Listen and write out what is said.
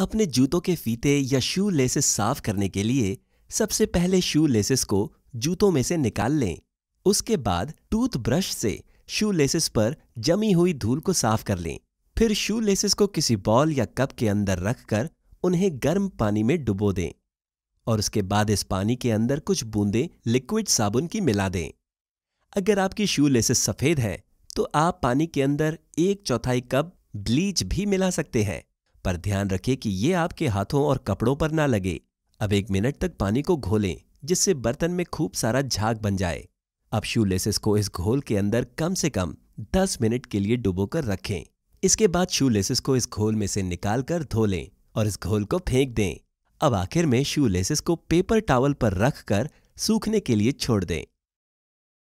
अपने जूतों के फीते या शू लेसेस साफ करने के लिए सबसे पहले शू लेसेस को जूतों में से निकाल लें उसके बाद टूथब्रश से शू लेसेस पर जमी हुई धूल को साफ कर लें फिर शू लेसेस को किसी बॉल या कप के अंदर रखकर उन्हें गर्म पानी में डुबो दें और उसके बाद इस पानी के अंदर कुछ बूंदें लिक्विड साबुन की मिला दें अगर आपकी शू लेसेस सफ़ेद है तो आप पानी के अंदर एक चौथाई कप ब्लीच भी मिला सकते हैं पर ध्यान रखें कि ये आपके हाथों और कपड़ों पर ना लगे अब एक मिनट तक पानी को घोलें जिससे बर्तन में खूब सारा झाग बन जाए अब शू लेसेस को इस घोल के अंदर कम से कम 10 मिनट के लिए डुबोकर रखें इसके बाद शू लेसेस को इस घोल में से निकालकर धो लें और इस घोल को फेंक दें अब आखिर में शूलेसिस को पेपर टावल पर रखकर सूखने के लिए छोड़ दें